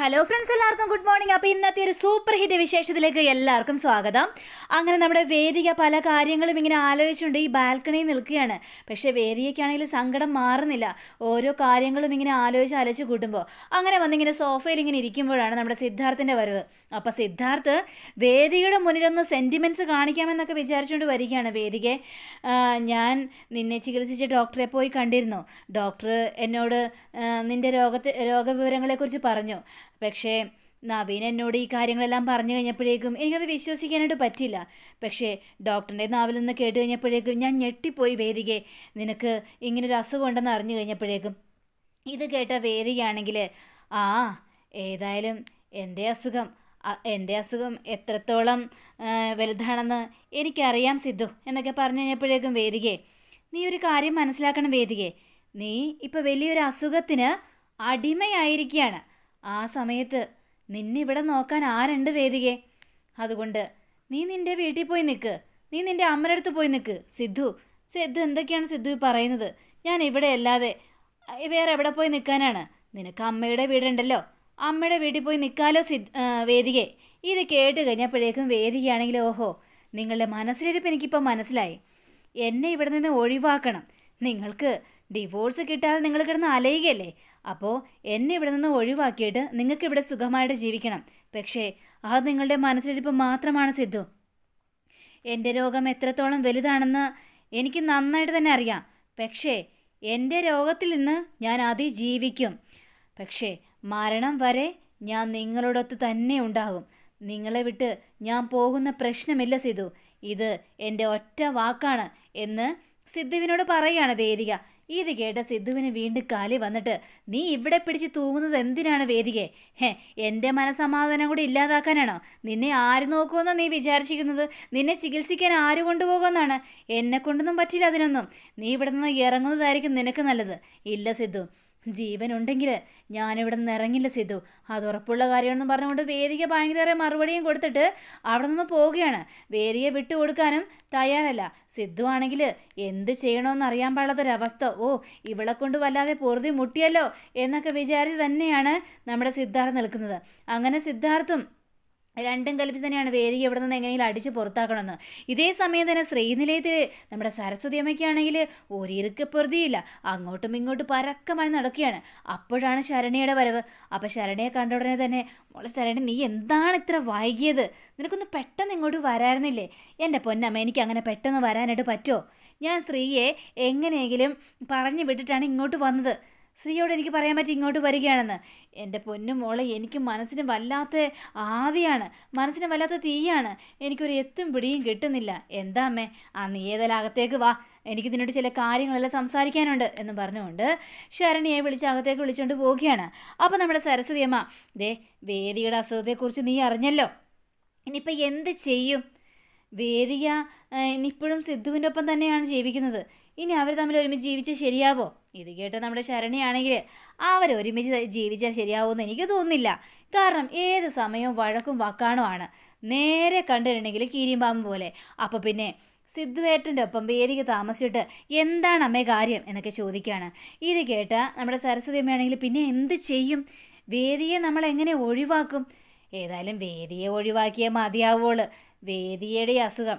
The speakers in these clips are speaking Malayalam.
ഹലോ ഫ്രണ്ട്സ് എല്ലാവർക്കും ഗുഡ് മോർണിംഗ് അപ്പോൾ ഇന്നത്തെ ഒരു സൂപ്പർ ഹിറ്റ് വിശേഷത്തിലേക്ക് എല്ലാവർക്കും സ്വാഗതം അങ്ങനെ നമ്മുടെ വേദിക പല കാര്യങ്ങളും ഇങ്ങനെ ആലോചിച്ചുകൊണ്ട് ഈ ബാൽക്കണിയിൽ നിൽക്കുകയാണ് പക്ഷേ വേദികയ്ക്കാണെങ്കിൽ സങ്കടം മാറുന്നില്ല ഓരോ കാര്യങ്ങളും ഇങ്ങനെ ആലോചിച്ച് ആലോചിച്ച് കൂട്ടുമ്പോൾ അങ്ങനെ വന്നിങ്ങനെ സോഫയിൽ ഇങ്ങനെ ഇരിക്കുമ്പോഴാണ് നമ്മുടെ സിദ്ധാർത്ഥിൻ്റെ വരവ് അപ്പോൾ സിദ്ധാർത്ഥ് വേദികയുടെ മുന്നിലൊന്ന് സെൻറ്റിമെൻറ്റ്സ് കാണിക്കാമെന്നൊക്കെ വിചാരിച്ചുകൊണ്ട് വരികയാണ് വേദികയെ ഞാൻ നിന്നെ ചികിത്സിച്ച് ഡോക്ടറെ പോയി കണ്ടിരുന്നു ഡോക്ടർ എന്നോട് നിൻ്റെ രോഗത്തെ രോഗവിവരങ്ങളെക്കുറിച്ച് പറഞ്ഞു പക്ഷേ നവീൻ എന്നോട് ഈ കാര്യങ്ങളെല്ലാം പറഞ്ഞു കഴിഞ്ഞപ്പോഴേക്കും എനിക്കത് വിശ്വസിക്കാനായിട്ട് പറ്റില്ല പക്ഷേ ഡോക്ടറിൻ്റെ നാവിൽ നിന്ന് കേട്ട് കഴിഞ്ഞപ്പോഴേക്കും ഞാൻ ഞെട്ടിപ്പോയി വേദികെ നിനക്ക് ഇങ്ങനൊരു അസുഖം ഉണ്ടെന്ന് അറിഞ്ഞു കഴിഞ്ഞപ്പോഴേക്കും ഇത് കേട്ട വേദികയാണെങ്കിൽ ആ ഏതായാലും എൻ്റെ അസുഖം എൻ്റെ അസുഖം എത്രത്തോളം വലുതാണെന്ന് എനിക്കറിയാം സിദ്ധു എന്നൊക്കെ പറഞ്ഞു കഴിഞ്ഞപ്പോഴേക്കും വേദികെ നീ ഒരു കാര്യം മനസ്സിലാക്കണം വേദികെ നീ ഇപ്പോൾ വലിയൊരു അസുഖത്തിന് അടിമയായിരിക്കുകയാണ് ആ സമയത്ത് നിന്നിവിടെ നോക്കാൻ ആരുണ്ട് വേദികെ അതുകൊണ്ട് നീ നിന്റെ വീട്ടിൽ പോയി നിൽക്ക് നീ നിന്റെ അമ്മയുടെ അടുത്ത് പോയി നിൽക്ക് സിദ്ധു സിദ്ധു എന്തൊക്കെയാണ് സിദ്ധു പറയുന്നത് ഞാൻ ഇവിടെ അല്ലാതെ വേറെ എവിടെ പോയി നിൽക്കാനാണ് നിനക്ക് അമ്മയുടെ വീടുണ്ടല്ലോ അമ്മയുടെ വീട്ടിൽ പോയി നിൽക്കാലോ സിദ് വേദികെ ഇത് കേട്ട് കഴിഞ്ഞപ്പോഴേക്കും വേദികയാണെങ്കിൽ ഓഹോ നിങ്ങളുടെ മനസ്സിലിരിപ്പ് എനിക്കിപ്പോൾ മനസ്സിലായി എന്നെ ഇവിടെ നിന്ന് ഒഴിവാക്കണം നിങ്ങൾക്ക് ഡിവോഴ്സ് കിട്ടാതെ നിങ്ങൾ കിടന്ന് അലയുകയല്ലേ അപ്പോൾ എന്നെ ഇവിടെ നിന്ന് ഒഴിവാക്കിയിട്ട് നിങ്ങൾക്ക് ഇവിടെ സുഖമായിട്ട് ജീവിക്കണം പക്ഷേ അത് നിങ്ങളുടെ മനസ്സിലിരിപ്പ് മാത്രമാണ് സിദ്ധു എൻ്റെ രോഗം എത്രത്തോളം വലുതാണെന്ന് എനിക്ക് നന്നായിട്ട് തന്നെ അറിയാം പക്ഷേ എൻ്റെ രോഗത്തിൽ നിന്ന് ഞാൻ അതിജീവിക്കും പക്ഷേ മരണം വരെ ഞാൻ നിങ്ങളോടൊത്ത് തന്നെ ഉണ്ടാകും നിങ്ങളെ വിട്ട് ഞാൻ പോകുന്ന പ്രശ്നമില്ല സിദ്ധു ഇത് എൻ്റെ ഒറ്റ വാക്കാണ് എന്ന് സിദ്ധുവിനോട് പറയുകയാണ് വേദിക ഇത് കേട്ട സിദ്ധുവിന് വീണ്ടും കാലി വന്നിട്ട് നീ ഇവിടെ പിടിച്ച് തൂങ്ങുന്നത് എന്തിനാണ് വേദികെ ഹേ എൻ്റെ മനസമാധാനം കൂടി ഇല്ലാതാക്കാനാണോ നിന്നെ ആര് നോക്കുമെന്നാണ് നീ വിചാരിച്ചിരിക്കുന്നത് നിന്നെ ചികിത്സിക്കാൻ ആര് കൊണ്ടുപോകുമെന്നാണ് എന്നെ കൊണ്ടൊന്നും പറ്റില്ല അതിനൊന്നും നീ ഇവിടെ നിന്ന് ഇറങ്ങുന്നതായിരിക്കും നിനക്ക് നല്ലത് ഇല്ല സിദ്ധു ജീവനുണ്ടെങ്കിൽ ഞാനിവിടെ നിന്ന് ഇറങ്ങില്ല സിദ്ധു അത് ഉറപ്പുള്ള കാര്യമാണെന്ന് പറഞ്ഞുകൊണ്ട് വേദിക ഭയങ്കര മറുപടിയും കൊടുത്തിട്ട് അവിടെ നിന്ന് പോവുകയാണ് വേദിയെ വിട്ടു കൊടുക്കാനും തയ്യാറല്ല സിദ്ധു ആണെങ്കിൽ എന്ത് ചെയ്യണമെന്ന് അറിയാൻ പാടാത്തൊരവസ്ഥ ഓ ഇവളെ കൊണ്ട് വല്ലാതെ പൊറുതി മുട്ടിയല്ലോ എന്നൊക്കെ വിചാരിച്ച് തന്നെയാണ് നമ്മുടെ സിദ്ധാർത്ഥ് നിൽക്കുന്നത് അങ്ങനെ സിദ്ധാർത്ഥും രണ്ടും കൽപ്പിച്ച് തന്നെയാണ് വേദി ഇവിടെ നിന്ന് എങ്ങനെയും അടിച്ച് പുറത്താക്കണമെന്ന് ഇതേ സമയം തന്നെ ശ്രീനിലയത്തിൽ നമ്മുടെ സരസ്വതി അമ്മയ്ക്കാണെങ്കിൽ ഒരിരുക്ക് പ്രതിയില്ല അങ്ങോട്ടും ഇങ്ങോട്ടും പരക്കമായി നടക്കുകയാണ് അപ്പോഴാണ് ശരണയുടെ വരവ് അപ്പോൾ ശരണയെ കണ്ട ഉടനെ തന്നെ മോളെ ശരണി നീ എന്താണ് ഇത്ര വൈകിയത് നിനക്കൊന്ന് പെട്ടെന്ന് ഇങ്ങോട്ട് വരായിരുന്നില്ലേ എൻ്റെ പൊന്നമ്മ എനിക്ക് അങ്ങനെ പെട്ടെന്ന് വരാനായിട്ട് പറ്റുമോ ഞാൻ സ്ത്രീയെ എങ്ങനെയെങ്കിലും പറഞ്ഞു വിട്ടിട്ടാണ് ഇങ്ങോട്ട് വന്നത് സ്ത്രീയോട് എനിക്ക് പറയാൻ പറ്റി ഇങ്ങോട്ട് വരികയാണെന്ന് എൻ്റെ പൊന്നും മോളെ എനിക്ക് മനസ്സിന് വല്ലാത്ത ആദിയാണ് മനസ്സിന് വല്ലാത്ത തീയാണ് എനിക്കൊരു എത്തും പിടിയും കിട്ടുന്നില്ല എന്താ അമ്മേ ആ നീ ഏതായാലും വാ എനിക്ക് നിന്നോട് ചില കാര്യങ്ങളെല്ലാം സംസാരിക്കാനുണ്ട് എന്ന് പറഞ്ഞുകൊണ്ട് ശരണിയെ വിളിച്ച് അകത്തേക്ക് വിളിച്ചുകൊണ്ട് പോവുകയാണ് അപ്പോൾ നമ്മുടെ സരസ്വതി അമ്മ ദേ വേദിയുടെ അസുഖത്തെക്കുറിച്ച് നീ അറിഞ്ഞല്ലോ ഇനിയിപ്പോൾ എന്ത് ചെയ്യും വേദിക ഇനിയിപ്പോഴും സിദ്ധുവിൻ്റെ ഒപ്പം തന്നെയാണ് ജീവിക്കുന്നത് ഇനി അവർ തമ്മിൽ ഒരുമിച്ച് ജീവിച്ചാൽ ശരിയാവോ ഇത് കേട്ട് നമ്മുടെ ശരണിയാണെങ്കിൽ അവർ ഒരുമിച്ച് ജീവിച്ചാൽ ശരിയാവുമെന്ന് എനിക്ക് തോന്നുന്നില്ല കാരണം ഏത് സമയവും വഴക്കും വക്കാണുമാണ് നേരെ കണ്ടിട്ടുണ്ടെങ്കിൽ കീരിമ്പാമ്പ് പോലെ അപ്പോൾ പിന്നെ സിദ്ധുവേട്ടൻ്റെ ഒപ്പം വേദിക്ക് താമസിച്ചിട്ട് എന്താണ് അമ്മേ കാര്യം എന്നൊക്കെ ചോദിക്കുകയാണ് ഇത് കേട്ട നമ്മുടെ സരസ്വതി അമ്മയാണെങ്കിൽ പിന്നെ എന്ത് ചെയ്യും വേദിയെ നമ്മൾ എങ്ങനെ ഒഴിവാക്കും ഏതായാലും വേദിയെ ഒഴിവാക്കിയേ മതിയാവുള്ളൂ വേദിയുടെ അസുഖം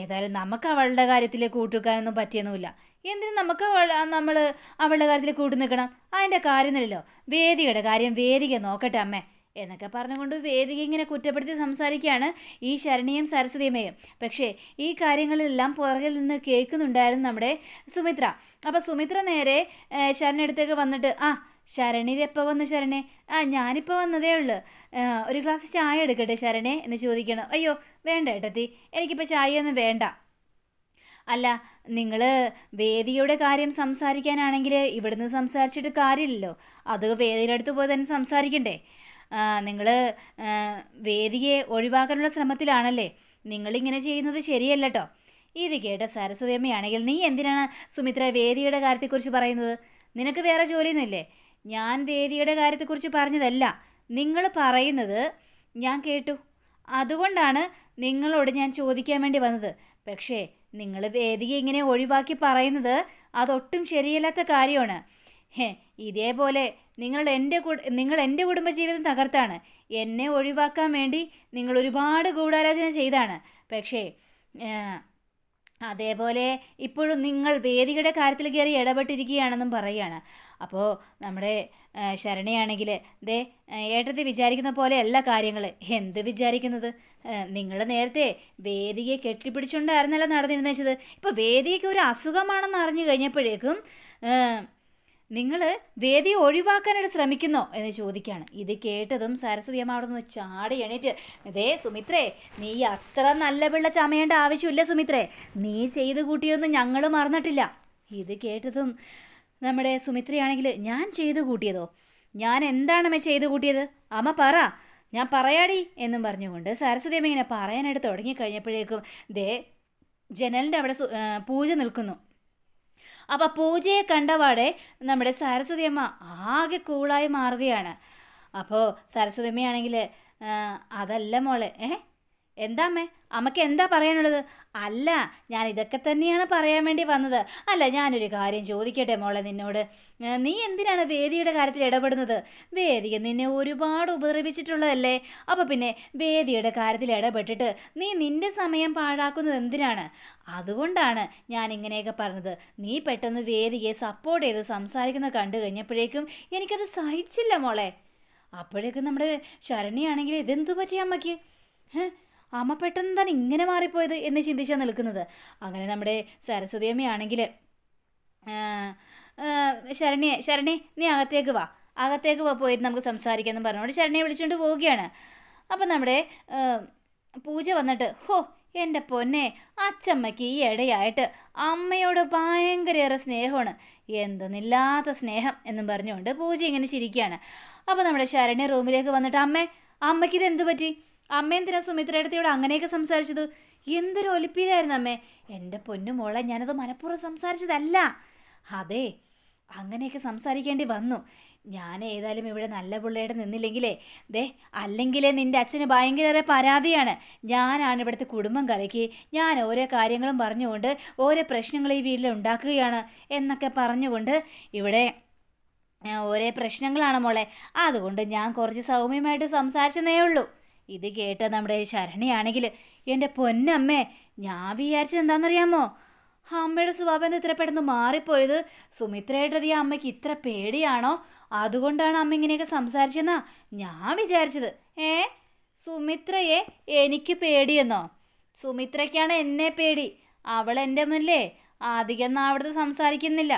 ഏതായാലും നമുക്ക് അവളുടെ കാര്യത്തിൽ കൂട്ടുനിൽക്കാനൊന്നും പറ്റിയൊന്നുമില്ല എന്തിനും നമുക്ക് അവൾ നമ്മൾ അവളുടെ കാര്യത്തിൽ കൂട്ടു നിൽക്കണം അതിൻ്റെ കാര്യമൊന്നുമില്ലല്ലോ വേദികയുടെ കാര്യം വേദിക നോക്കട്ടെ അമ്മേ എന്നൊക്കെ പറഞ്ഞുകൊണ്ട് വേദിക ഇങ്ങനെ കുറ്റപ്പെടുത്തി സംസാരിക്കുകയാണ് ഈ ശരണിയും സരസ്വതിയമ്മയും പക്ഷേ ഈ കാര്യങ്ങളിലെല്ലാം പുറകിൽ നിന്ന് കേൾക്കുന്നുണ്ടായിരുന്നു നമ്മുടെ സുമിത്ര അപ്പോൾ സുമിത്ര നേരെ ശരണിയടുത്തേക്ക് വന്നിട്ട് ആ ശരണി ഇതെപ്പോൾ വന്നു ശരണേ ആ ഞാനിപ്പോൾ വന്നതേ ഉള്ളൂ ഒരു ഗ്ലാസ് ചായ എടുക്കട്ടെ ശരണേ എന്ന് ചോദിക്കണം അയ്യോ വേണ്ട ഏട്ടത്തി എനിക്കിപ്പോൾ ചായയൊന്നും വേണ്ട അല്ല നിങ്ങൾ വേദിയുടെ കാര്യം സംസാരിക്കാനാണെങ്കിൽ ഇവിടുന്ന് സംസാരിച്ചിട്ട് കാര്യമില്ലല്ലോ അത് വേദിയുടെ അടുത്ത് പോയി തന്നെ സംസാരിക്കണ്ടേ നിങ്ങൾ വേദിയെ ഒഴിവാക്കാനുള്ള ശ്രമത്തിലാണല്ലേ നിങ്ങളിങ്ങനെ ചെയ്യുന്നത് ശരിയല്ല ഇത് കേട്ട സരസ്വതിയമ്മയാണെങ്കിൽ നീ എന്തിനാണ് സുമിത്ര വേദിയുടെ കാര്യത്തെക്കുറിച്ച് പറയുന്നത് നിനക്ക് വേറെ ജോലിയൊന്നുമില്ലേ ഞാൻ വേദിയുടെ കാര്യത്തെക്കുറിച്ച് പറഞ്ഞതല്ല നിങ്ങൾ പറയുന്നത് ഞാൻ കേട്ടു അതുകൊണ്ടാണ് നിങ്ങളോട് ഞാൻ ചോദിക്കാൻ വേണ്ടി വന്നത് പക്ഷേ നിങ്ങൾ വേദിയെ ഇങ്ങനെ ഒഴിവാക്കി പറയുന്നത് അതൊട്ടും ശരിയല്ലാത്ത കാര്യമാണ് ഹേ ഇതേപോലെ നിങ്ങൾ എൻ്റെ നിങ്ങൾ എൻ്റെ കുടുംബജീവിതം തകർത്താണ് എന്നെ ഒഴിവാക്കാൻ വേണ്ടി നിങ്ങൾ ഒരുപാട് ഗൂഢാലോചന ചെയ്താണ് പക്ഷേ അതേപോലെ ഇപ്പോഴും നിങ്ങൾ വേദികയുടെ കാര്യത്തിൽ കയറി ഇടപെട്ടിരിക്കുകയാണെന്നും പറയുകയാണ് അപ്പോൾ നമ്മുടെ ശരണയാണെങ്കിൽ ദേ ഏട്ടത്തെ വിചാരിക്കുന്ന എല്ലാ കാര്യങ്ങൾ എന്ത് വിചാരിക്കുന്നത് നിങ്ങൾ നേരത്തെ വേദിയെ കെട്ടിപ്പിടിച്ചുകൊണ്ടായിരുന്നല്ല നടന്നിരുന്നത് ഇപ്പോൾ വേദിക്ക് ഒരു അസുഖമാണെന്ന് അറിഞ്ഞു കഴിഞ്ഞപ്പോഴേക്കും നിങ്ങൾ വേദി ഒഴിവാക്കാനായിട്ട് ശ്രമിക്കുന്നോ എന്ന് ചോദിക്കുകയാണ് ഇത് കേട്ടതും സരസ്വതി അമ്മ അവിടെ നിന്ന് ചാടി എണീറ്റ് ഇതേ സുമിത്രേ നീ അത്ര നല്ല പിള്ള ചമയേണ്ട ആവശ്യമില്ല സുമിത്രേ നീ ചെയ്ത് കൂട്ടിയൊന്നും ഞങ്ങൾ മറന്നിട്ടില്ല ഇത് കേട്ടതും നമ്മുടെ സുമിത്രയാണെങ്കിൽ ഞാൻ ചെയ്ത് കൂട്ടിയതോ ഞാൻ എന്താണ് അമ്മ കൂട്ടിയത് അമ്മ പറ ഞാൻ പറയാടി എന്നും പറഞ്ഞുകൊണ്ട് സരസ്വതി അമ്മ ഇങ്ങനെ പറയാനായിട്ട് തുടങ്ങിക്കഴിഞ്ഞപ്പോഴേക്കും ദേ ജനലിൻ്റെ അവിടെ പൂജ നിൽക്കുന്നു അപ്പോൾ പൂജയെ കണ്ടപാടെ നമ്മുടെ സരസ്വതി അമ്മ ആകെ കൂളായി മാറുകയാണ് അപ്പോൾ അമ്മയാണെങ്കിൽ അതല്ല മോളെ ഏഹ് എന്താമ്മേ അമ്മക്ക് എന്താ പറയാനുള്ളത് അല്ല ഞാൻ ഇതൊക്കെ തന്നെയാണ് പറയാൻ വേണ്ടി വന്നത് അല്ല ഞാനൊരു കാര്യം ചോദിക്കട്ടെ മോളെ നിന്നോട് നീ എന്തിനാണ് വേദിയുടെ കാര്യത്തിൽ ഇടപെടുന്നത് വേദിയെ നിന്നെ ഒരുപാട് ഉപദ്രവിച്ചിട്ടുള്ളതല്ലേ അപ്പോൾ പിന്നെ വേദിയുടെ കാര്യത്തിൽ ഇടപെട്ടിട്ട് നീ നിന്റെ സമയം പാഴാക്കുന്നത് എന്തിനാണ് അതുകൊണ്ടാണ് ഞാൻ ഇങ്ങനെയൊക്കെ പറഞ്ഞത് നീ പെട്ടെന്ന് വേദിയെ സപ്പോർട്ട് ചെയ്ത് സംസാരിക്കുന്നത് കണ്ടു കഴിഞ്ഞപ്പോഴേക്കും എനിക്കത് സഹിച്ചില്ല മോളെ അപ്പോഴേക്കും നമ്മുടെ ശരണിയാണെങ്കിൽ ഇതെന്തു പറ്റി അമ്മയ്ക്ക് അമ്മ പെട്ടെന്ന് തന്നെ ഇങ്ങനെ മാറിപ്പോയത് എന്ന് ചിന്തിച്ചാണ് നിൽക്കുന്നത് അങ്ങനെ നമ്മുടെ സരസ്വതി അമ്മയാണെങ്കിൽ ശരണ്യെ ശരണി നീ അകത്തേക്ക് വാ അകത്തേക്ക് വാ പോയിട്ട് നമുക്ക് സംസാരിക്കാമെന്ന് പറഞ്ഞുകൊണ്ട് ശരണിയെ വിളിച്ചുകൊണ്ട് പോവുകയാണ് അപ്പം നമ്മുടെ പൂജ വന്നിട്ട് ഹോ എൻ്റെ പൊന്നെ അച്ചമ്മയ്ക്ക് ഈ ഇടയായിട്ട് അമ്മയോട് ഭയങ്കരയേറെ സ്നേഹമാണ് എന്തെന്നില്ലാത്ത സ്നേഹം എന്നും പറഞ്ഞുകൊണ്ട് പൂജ ഇങ്ങനെ ചിരിക്കുകയാണ് അപ്പോൾ നമ്മുടെ ശരണി റൂമിലേക്ക് വന്നിട്ട് അമ്മേ അമ്മയ്ക്ക് ഇത് എന്തു പറ്റി അമ്മേന്തിനാ സുമിത്രയുടെ അങ്ങനെയൊക്കെ സംസാരിച്ചത് എന്തൊരു ഒലിപ്പിയിലായിരുന്നു അമ്മേ എൻ്റെ പൊന്നു മോളെ ഞാനത് മനഃപൂർവ്വം സംസാരിച്ചതല്ല അതെ അങ്ങനെയൊക്കെ സംസാരിക്കേണ്ടി വന്നു ഞാൻ ഏതായാലും ഇവിടെ നല്ല പിള്ളേടെ നിന്നില്ലെങ്കിലേ ദേ അല്ലെങ്കിലേ നിൻ്റെ അച്ഛന് ഭയങ്കര പരാതിയാണ് ഞാനാണ് ഇവിടുത്തെ കുടുംബം കലക്കി ഞാൻ ഓരോ കാര്യങ്ങളും പറഞ്ഞുകൊണ്ട് ഓരോ പ്രശ്നങ്ങൾ ഈ വീട്ടിൽ ഉണ്ടാക്കുകയാണ് എന്നൊക്കെ പറഞ്ഞുകൊണ്ട് ഇവിടെ ഓരോ പ്രശ്നങ്ങളാണ് മോളെ അതുകൊണ്ട് ഞാൻ കുറച്ച് സൗമ്യമായിട്ട് സംസാരിച്ചെന്നേ ഉള്ളൂ ഇത് കേട്ട നമ്മുടെ ശരണിയാണെങ്കിൽ എൻ്റെ പൊന്നമ്മേ ഞാൻ വിചാരിച്ചത് അറിയാമോ അമ്മയുടെ സ്വഭാവം ഇത്ര പെട്ടെന്ന് മാറിപ്പോയത് സുമിത്രയുടെ ഈ അമ്മയ്ക്ക് ഇത്ര പേടിയാണോ അതുകൊണ്ടാണ് അമ്മ ഇങ്ങനെയൊക്കെ സംസാരിച്ചെന്നാ ഞാൻ വിചാരിച്ചത് ഏ സുമിത്രയെ എനിക്ക് പേടിയെന്നോ സുമിത്രയ്ക്കാണ് എന്നെ പേടി അവൾ എൻ്റെ മുന്നിലേ അധികം അവിടുത്തെ സംസാരിക്കുന്നില്ല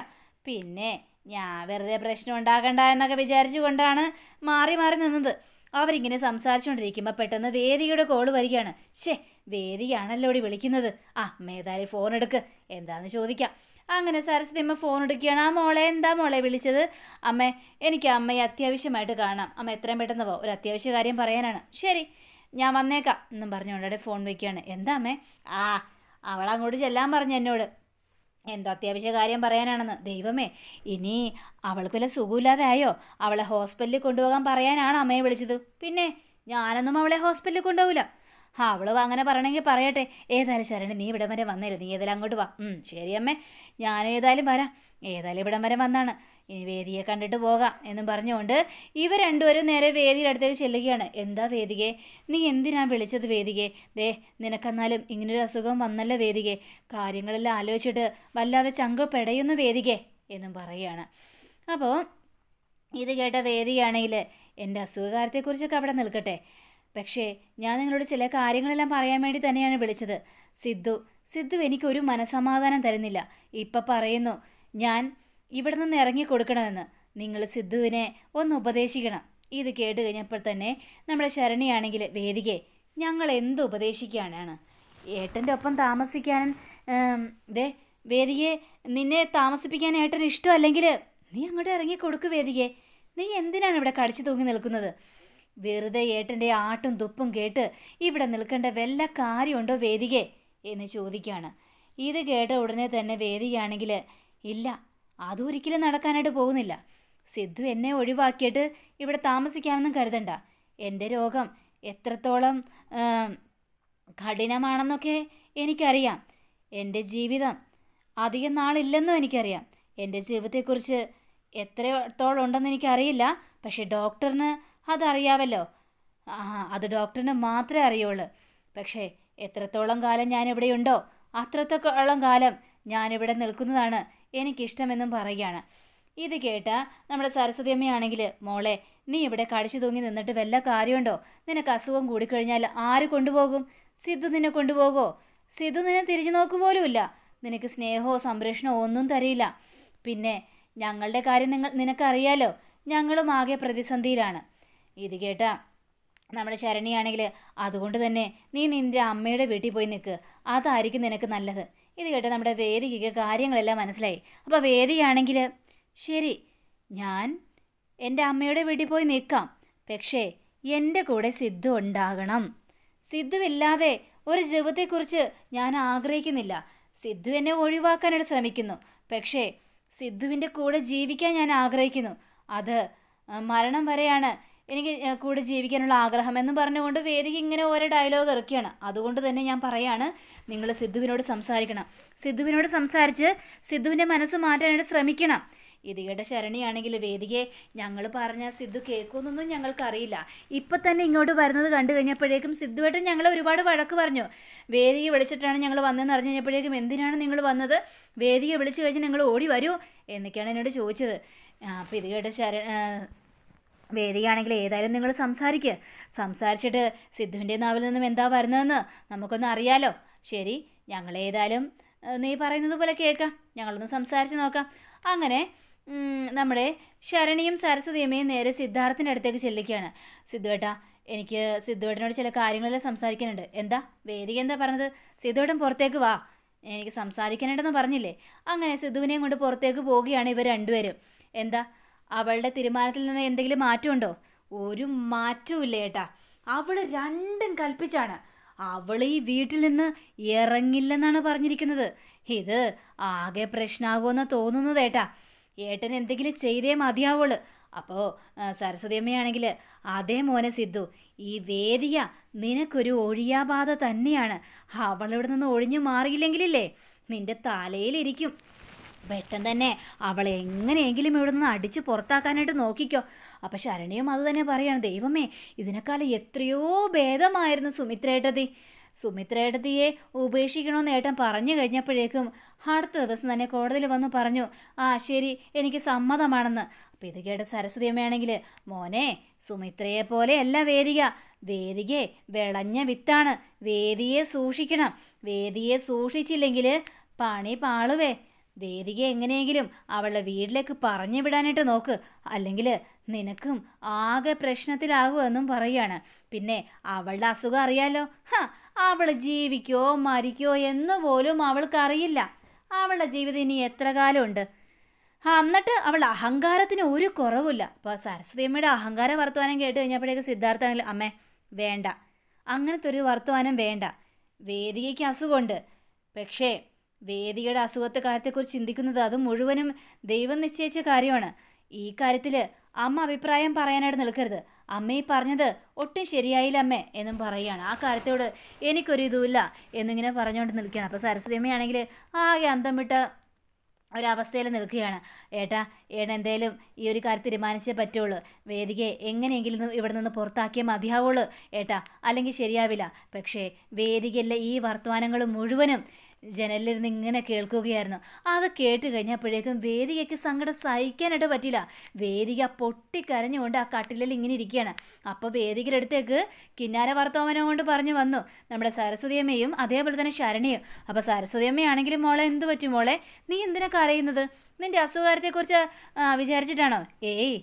പിന്നെ ഞാൻ വെറുതെ പ്രശ്നം ഉണ്ടാക്കണ്ട എന്നൊക്കെ വിചാരിച്ചു കൊണ്ടാണ് മാറി മാറി നിന്നത് അവരിങ്ങനെ സംസാരിച്ചുകൊണ്ടിരിക്കുമ്പോൾ പെട്ടെന്ന് വേദിയുടെ കോൾ വരികയാണ് ഷേ വേദിയാണല്ലോ ഇവിടെ വിളിക്കുന്നത് ആ മേധാവി ഫോൺ എടുക്ക് എന്താന്ന് ചോദിക്കാം അങ്ങനെ സരസ്വതി അമ്മ ഫോൺ എടുക്കുകയാണ് ആ മോളെ എന്താ മോളെ വിളിച്ചത് അമ്മേ എനിക്ക് അമ്മയെ അത്യാവശ്യമായിട്ട് കാണാം അമ്മ എത്രയും പെട്ടെന്ന് പോ ഒരു അത്യാവശ്യ കാര്യം പറയാനാണ് ശരി ഞാൻ വന്നേക്കാം എന്നും പറഞ്ഞുകൊണ്ടെ ഫോൺ വയ്ക്കുകയാണ് എന്താ അമ്മേ ആ അവളങ്ങോട്ട് ചെല്ലാൻ പറഞ്ഞു എന്നോട് എന്തോ അത്യാവശ്യ കാര്യം പറയാനാണെന്ന് ദൈവമേ ഇനി അവൾക്ക് വല്ല സുഖമില്ലാതായോ അവളെ ഹോസ്പിറ്റലിൽ കൊണ്ടുപോകാൻ പറയാനാണ് അമ്മയെ വിളിച്ചത് പിന്നെ ഞാനൊന്നും അവളെ ഹോസ്പിറ്റലിൽ കൊണ്ടുപോകില്ല ആ അവളും അങ്ങനെ പറയണമെങ്കിൽ പറയട്ടെ ഏതായാലും ശരണി നീ ഇവിടെ വരെ വന്നില്ല നീ ഏതായാലും അങ്ങോട്ട് വാ ശരി അമ്മേ ഞാൻ ഏതായാലും വരാം ഏതായാലും ഇവിടം വരെ വന്നാണ് ഇനി വേദിയെ കണ്ടിട്ട് പോകാം എന്നും പറഞ്ഞുകൊണ്ട് ഇവർ രണ്ടുപേരും നേരെ വേദിയുടെ അടുത്തേക്ക് ചെല്ലുകയാണ് എന്താ വേദികെ നീ എന്തിനാണ് വിളിച്ചത് വേദികെ ദേ നിനക്കെന്നാലും ഇങ്ങനൊരു അസുഖം വന്നല്ലോ വേദികെ കാര്യങ്ങളെല്ലാം ആലോചിച്ചിട്ട് വല്ലാതെ ചങ്ക പെടയുന്നു വേദികെ എന്നും പറയുകയാണ് അപ്പോൾ ഇത് കേട്ട വേദിയാണെങ്കിൽ എൻ്റെ അസുഖകാരത്തെക്കുറിച്ചൊക്കെ അവിടെ നിൽക്കട്ടെ പക്ഷേ ഞാൻ നിങ്ങളോട് ചില കാര്യങ്ങളെല്ലാം പറയാൻ വേണ്ടി തന്നെയാണ് വിളിച്ചത് സിദ്ധു സിദ്ധു എനിക്കൊരു മനസമാധാനം തരുന്നില്ല ഇപ്പം പറയുന്നു ഞാൻ ഇവിടെ നിന്ന് ഇറങ്ങി കൊടുക്കണമെന്ന് നിങ്ങൾ സിദ്ധുവിനെ ഒന്ന് ഉപദേശിക്കണം ഇത് കേട്ട് കഴിഞ്ഞപ്പോൾ തന്നെ നമ്മുടെ ശരണിയാണെങ്കിൽ വേദികെ ഞങ്ങൾ എന്ത് ഉപദേശിക്കാനാണ് ഏട്ടൻ്റെ ഒപ്പം താമസിക്കാനും ദേ വേദികയെ നിന്നെ താമസിപ്പിക്കാൻ ഏട്ടൻ ഇഷ്ടമല്ലെങ്കിൽ നീ അങ്ങോട്ട് ഇറങ്ങി കൊടുക്ക് വേദികയെ നീ എന്തിനാണ് ഇവിടെ കടിച്ചു തൂങ്ങി നിൽക്കുന്നത് വെറുതെ ഏട്ടൻ്റെ ആട്ടും തുപ്പും കേട്ട് ഇവിടെ നിൽക്കേണ്ട വല്ല കാര്യമുണ്ടോ വേദികെ എന്ന് ചോദിക്കുകയാണ് ഇത് കേട്ട ഉടനെ തന്നെ വേദികയാണെങ്കിൽ ഇല്ല ഒരിക്കലും നടക്കാനായിട്ട് പോകുന്നില്ല സിദ്ധു എന്നെ ഒഴിവാക്കിയിട്ട് ഇവിടെ താമസിക്കാമെന്നും കരുതണ്ട എൻ്റെ രോഗം എത്രത്തോളം കഠിനമാണെന്നൊക്കെ എനിക്കറിയാം എൻ്റെ ജീവിതം അധികം നാളില്ലെന്നും എനിക്കറിയാം എൻ്റെ ജീവിതത്തെക്കുറിച്ച് എത്രത്തോളം ഉണ്ടെന്ന് എനിക്കറിയില്ല പക്ഷേ ഡോക്ടറിന് അതറിയാമല്ലോ ആ അത് ഡോക്ടറിന് മാത്രമേ അറിയുള്ളൂ പക്ഷേ എത്രത്തോളം കാലം ഞാനിവിടെയുണ്ടോ അത്രത്തോളം കാലം ഞാനിവിടെ നിൽക്കുന്നതാണ് എനിക്കിഷ്ടമെന്നും പറയുകയാണ് ഇത് കേട്ട നമ്മുടെ സരസ്വതിയമ്മയാണെങ്കിൽ മോളെ നീ ഇവിടെ കടിച്ചു തൂങ്ങി നിന്നിട്ട് വല്ല കാര്യമുണ്ടോ നിനക്ക് അസുഖം കൂടിക്കഴിഞ്ഞാൽ ആര് കൊണ്ടുപോകും സിദ്ധു നിന്നെ കൊണ്ടുപോകോ സിദ്ധു നിന്നെ തിരിഞ്ഞു നോക്കുപോലുമില്ല നിനക്ക് സ്നേഹമോ സംരക്ഷണമോ ഒന്നും തരയില്ല പിന്നെ ഞങ്ങളുടെ കാര്യം നിങ്ങൾ നിനക്കറിയാലോ ഞങ്ങളും ആകെ പ്രതിസന്ധിയിലാണ് ഇത് കേട്ട നമ്മുടെ ശരണിയാണെങ്കിൽ അതുകൊണ്ട് തന്നെ നീ നിൻ്റെ അമ്മയുടെ വീട്ടിൽ പോയി നിൽക്ക് അതായിരിക്കും നിനക്ക് നല്ലത് ഇത് കേട്ട് നമ്മുടെ വേദികയ്ക്ക് കാര്യങ്ങളെല്ലാം മനസ്സിലായി അപ്പോൾ വേദിയാണെങ്കിൽ ശരി ഞാൻ എൻ്റെ അമ്മയുടെ വീട്ടിൽ പോയി നിൽക്കാം പക്ഷേ എൻ്റെ കൂടെ സിദ്ധു ഉണ്ടാകണം സിദ്ധുവില്ലാതെ ഒരു ജീവിതത്തെക്കുറിച്ച് ഞാൻ ആഗ്രഹിക്കുന്നില്ല സിദ്ധു എന്നെ ഒഴിവാക്കാനായിട്ട് ശ്രമിക്കുന്നു പക്ഷേ സിദ്ധുവിൻ്റെ കൂടെ ജീവിക്കാൻ ഞാൻ ആഗ്രഹിക്കുന്നു അത് മരണം വരെയാണ് എനിക്ക് കൂടെ ജീവിക്കാനുള്ള ആഗ്രഹം എന്ന് പറഞ്ഞുകൊണ്ട് വേദിക്ക് ഇങ്ങനെ ഓരോ ഡയലോഗ് ഇറക്കിയാണ് അതുകൊണ്ട് തന്നെ ഞാൻ പറയാണ് നിങ്ങൾ സിദ്ധുവിനോട് സംസാരിക്കണം സിദ്ധുവിനോട് സംസാരിച്ച് സിദ്ധുവിൻ്റെ മനസ്സ് മാറ്റാനായിട്ട് ശ്രമിക്കണം ഇതികയുടെ ശരണിയാണെങ്കിൽ വേദികയെ ഞങ്ങൾ പറഞ്ഞ സിദ്ധു കേൾക്കുമെന്നൊന്നും ഞങ്ങൾക്കറിയില്ല ഇപ്പം തന്നെ ഇങ്ങോട്ട് വരുന്നത് കണ്ടു കഴിഞ്ഞപ്പോഴേക്കും സിദ്ധുവേട്ടൻ ഞങ്ങൾ ഒരുപാട് വഴക്ക് പറഞ്ഞു വേദിയെ വിളിച്ചിട്ടാണ് ഞങ്ങൾ വന്നതെന്ന് അറിഞ്ഞു കഴിഞ്ഞപ്പോഴേക്കും എന്തിനാണ് നിങ്ങൾ വന്നത് വേദിയെ വിളിച്ചു കഴിഞ്ഞ് നിങ്ങൾ ഓടി വരൂ എന്നൊക്കെയാണ് എന്നോട് ചോദിച്ചത് അപ്പോൾ ഇതികയുടെ ശര വേദിയാണെങ്കിൽ ഏതായാലും നിങ്ങൾ സംസാരിക്കുക സംസാരിച്ചിട്ട് സിദ്ധുവിൻ്റെ നാവിൽ നിന്നും എന്താ വരുന്നതെന്ന് നമുക്കൊന്ന് അറിയാലോ ശരി ഞങ്ങൾ ഏതായാലും നീ പറയുന്നത് പോലെ കേൾക്കാം ഞങ്ങളൊന്ന് സംസാരിച്ച് നോക്കാം അങ്ങനെ നമ്മുടെ ശരണിയും സരസ്വതിയമ്മയും നേരെ സിദ്ധാർത്ഥിൻ്റെ അടുത്തേക്ക് ചെല്ലിക്കുകയാണ് സിദ്ധുവേട്ടാ എനിക്ക് സിദ്ധുവേട്ടനോട് ചില കാര്യങ്ങളെല്ലാം സംസാരിക്കാനുണ്ട് എന്താ വേദിക എന്താ പറഞ്ഞത് സിദ്ധുവേട്ടൻ പുറത്തേക്ക് വാ എനിക്ക് സംസാരിക്കാനുണ്ടെന്ന് പറഞ്ഞില്ലേ അങ്ങനെ സിദ്ധുവിനെയും കൊണ്ട് പുറത്തേക്ക് പോവുകയാണ് ഇവർ രണ്ടുപേരും എന്താ അവളുടെ തീരുമാനത്തിൽ നിന്ന് എന്തെങ്കിലും മാറ്റമുണ്ടോ ഒരു ഇല്ല ഏട്ടാ അവൾ രണ്ടും കൽപ്പിച്ചാണ് അവൾ ഈ വീട്ടിൽ നിന്ന് ഇറങ്ങില്ലെന്നാണ് പറഞ്ഞിരിക്കുന്നത് ഇത് ആകെ പ്രശ്നമാകുമെന്ന് തോന്നുന്നത് ഏട്ടാ ഏട്ടൻ എന്തെങ്കിലും ചെയ്തേ മതിയാവുള്ളൂ അപ്പോൾ സരസ്വതി അമ്മയാണെങ്കിൽ അതേ മോനെ സിദ്ധു ഈ വേദിയ നിനക്കൊരു ഒഴിയാബാധ തന്നെയാണ് അവളിവിടെ നിന്ന് ഒഴിഞ്ഞു മാറിയില്ലെങ്കിലില്ലേ നിന്റെ തലയിലിരിക്കും വെട്ടം തന്നെ അവളെ എങ്ങനെയെങ്കിലും ഇവിടെ നിന്ന് അടിച്ച് പുറത്താക്കാനായിട്ട് നോക്കിക്കോ അപ്പം ശരണിയും അത് തന്നെ പറയാണ് ദൈവമേ ഇതിനേക്കാളും എത്രയോ ഭേദമായിരുന്നു സുമിത്രേട്ടതി സുമിത്രേട്ടതിയെ ഉപേക്ഷിക്കണമെന്ന് ഏട്ടൻ പറഞ്ഞു കഴിഞ്ഞപ്പോഴേക്കും അടുത്ത ദിവസം തന്നെ കോടതിയിൽ വന്ന് പറഞ്ഞു ആ ശരി എനിക്ക് സമ്മതമാണെന്ന് അപ്പം ഇത് കേട്ട സരസ്വതി അമ്മയാണെങ്കിൽ മോനെ സുമിത്രയെ വേദിക വേദികെ വിളഞ്ഞ വിത്താണ് വേദിയെ സൂക്ഷിക്കണം വേദിയെ സൂക്ഷിച്ചില്ലെങ്കിൽ പണി പാളുവേ വേദിക എങ്ങനെയെങ്കിലും അവളുടെ വീട്ടിലേക്ക് പറഞ്ഞു വിടാനായിട്ട് നോക്ക് അല്ലെങ്കിൽ നിനക്കും ആകെ പ്രശ്നത്തിലാകുമെന്നും പറയുകയാണ് പിന്നെ അവളുടെ അസുഖം അറിയാലോ ഹ അവൾ ജീവിക്കോ മരിക്കോ എന്ന് പോലും അവൾക്കറിയില്ല അവളുടെ ജീവിതം ഇനി എത്ര കാലമുണ്ട് എന്നിട്ട് അവൾ അഹങ്കാരത്തിന് ഒരു കുറവില്ല അപ്പോൾ സരസ്വതി അമ്മയുടെ അഹങ്കാര വർത്തമാനം കേട്ട് കഴിഞ്ഞപ്പോഴേക്ക് സിദ്ധാർത്ഥാണെങ്കിൽ അമ്മേ വേണ്ട അങ്ങനത്തെ ഒരു വർത്തമാനം വേണ്ട വേദികയ്ക്ക് അസുഖമുണ്ട് പക്ഷേ വേദിയുടെ അസുഖത്തെ കാര്യത്തെക്കുറിച്ച് ചിന്തിക്കുന്നത് അത് മുഴുവനും ദൈവം നിശ്ചയിച്ച കാര്യമാണ് ഈ കാര്യത്തിൽ അമ്മ അഭിപ്രായം പറയാനായിട്ട് നിൽക്കരുത് അമ്മ ഈ പറഞ്ഞത് ഒട്ടും ശരിയായില്ല അമ്മേ എന്നും പറയുകയാണ് ആ കാര്യത്തോട് എനിക്കൊരു ഇതുമില്ല എന്നിങ്ങനെ പറഞ്ഞുകൊണ്ട് നിൽക്കുകയാണ് അപ്പോൾ സരസ്വതി അമ്മയാണെങ്കിൽ ആകെ അന്തം വിട്ട ഒരവസ്ഥയിൽ നിൽക്കുകയാണ് ഏട്ടാ ഏട്ടൻ എന്തേലും ഈ ഒരു കാര്യം തീരുമാനിച്ചേ പറ്റുള്ളൂ വേദികയെ എങ്ങനെയെങ്കിലും ഇവിടെ നിന്ന് പുറത്താക്കിയേ മതിയാവുള്ളൂ ഏട്ടാ അല്ലെങ്കിൽ ശരിയാവില്ല പക്ഷേ വേദികയിലെ ഈ വർത്തമാനങ്ങൾ മുഴുവനും ജനലിരുന്ന് ഇങ്ങനെ കേൾക്കുകയായിരുന്നു അത് കേട്ട് കഴിഞ്ഞപ്പോഴേക്കും വേദികയ്ക്ക് സങ്കടം സഹിക്കാനായിട്ട് പറ്റില്ല വേദിക പൊട്ടിക്കരഞ്ഞുകൊണ്ട് ആ കട്ടിലിൽ ഇങ്ങനെ ഇരിക്കുകയാണ് അപ്പോൾ വേദികയുടെ അടുത്തേക്ക് കിന്നാര വർത്തമാനം കൊണ്ട് പറഞ്ഞു വന്നു നമ്മുടെ സരസ്വതിയമ്മയും അതേപോലെ തന്നെ ശരണയും അപ്പോൾ സരസ്വതിയമ്മയാണെങ്കിലും മോളെ എന്ത് പറ്റും മോളെ നീ എന്തിനാ കരയുന്നത് നിൻ്റെ അസുഖകാരത്തെക്കുറിച്ച് വിചാരിച്ചിട്ടാണോ ഏയ്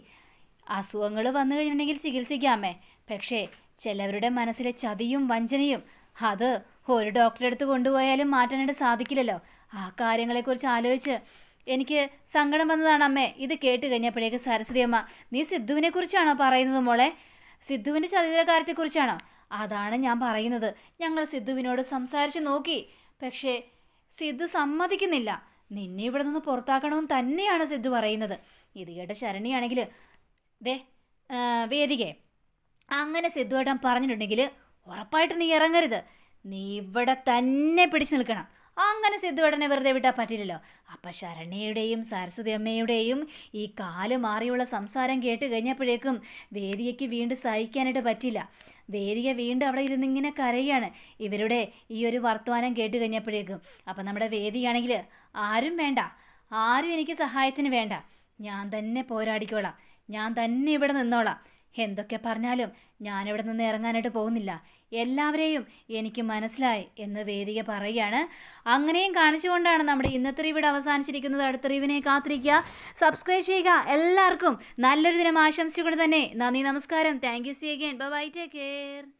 അസുഖങ്ങൾ വന്നു കഴിഞ്ഞിട്ടുണ്ടെങ്കിൽ ചികിത്സിക്കാമേ പക്ഷേ ചിലവരുടെ മനസ്സിലെ ചതിയും വഞ്ചനയും അത് ഒരു ഡോക്ടറെ അടുത്ത് കൊണ്ടുപോയാലും മാറ്റാനായിട്ട് സാധിക്കില്ലല്ലോ ആ കാര്യങ്ങളെക്കുറിച്ച് ആലോചിച്ച് എനിക്ക് സങ്കടം വന്നതാണ് അമ്മേ ഇത് കേട്ട് കഴിഞ്ഞപ്പോഴേക്ക് സരസ്വതി അമ്മ നീ സിദ്ധുവിനെ കുറിച്ചാണോ പറയുന്നത് മോളെ സിദ്ധുവിൻ്റെ ചതിര കാര്യത്തെക്കുറിച്ചാണോ അതാണ് ഞാൻ പറയുന്നത് ഞങ്ങൾ സിദ്ധുവിനോട് സംസാരിച്ച് നോക്കി പക്ഷേ സിദ്ധു സമ്മതിക്കുന്നില്ല നിന്നെ ഇവിടെ നിന്ന് പുറത്താക്കണമെന്ന് തന്നെയാണ് സിദ്ധു പറയുന്നത് ഇത് കേട്ട ശരണിയാണെങ്കിൽ ദേ വേദികേ അങ്ങനെ സിദ്ധുവേട്ടൻ പറഞ്ഞിട്ടുണ്ടെങ്കിൽ ഉറപ്പായിട്ട് നീ ഇറങ്ങരുത് നീ ഇവിടെ തന്നെ പിടിച്ചു നിൽക്കണം അങ്ങനെ സിദ്ധുവേടനെ വെറുതെ വിട്ടാൽ പറ്റില്ലല്ലോ അപ്പം ശരണ്യയുടെയും സരസ്വതി അമ്മയുടെയും ഈ കാല് മാറിയുള്ള സംസാരം കേട്ട് കഴിഞ്ഞപ്പോഴേക്കും വേദിയയ്ക്ക് വീണ്ടും സഹിക്കാനായിട്ട് പറ്റില്ല വേദിക വീണ്ടും അവിടെ ഇങ്ങനെ കരയാണ് ഇവരുടെ ഈ ഒരു വർത്തമാനം കേട്ട് കഴിഞ്ഞപ്പോഴേക്കും അപ്പം നമ്മുടെ വേദിയാണെങ്കിൽ ആരും വേണ്ട ആരും എനിക്ക് സഹായത്തിന് വേണ്ട ഞാൻ തന്നെ പോരാടിക്കോളാം ഞാൻ തന്നെ ഇവിടെ നിന്നോളാം എന്തൊക്കെ പറഞ്ഞാലും ഞാനിവിടെ നിന്ന് ഇറങ്ങാനായിട്ട് പോകുന്നില്ല എല്ലാവരെയും എനിക്ക് മനസ്സിലായി എന്ന് വേദിക പറയുകയാണ് അങ്ങനെയും കാണിച്ചുകൊണ്ടാണ് നമ്മുടെ ഇന്നത്തെ റിവിടെ അവസാനിച്ചിരിക്കുന്നത് അടുത്ത റിവിനെ കാത്തിരിക്കുക സബ്സ്ക്രൈബ് ചെയ്യുക എല്ലാവർക്കും നല്ലൊരു ദിനം ആശംസിച്ചുകൊണ്ട് തന്നെ നന്ദി നമസ്കാരം thank you see again bye take care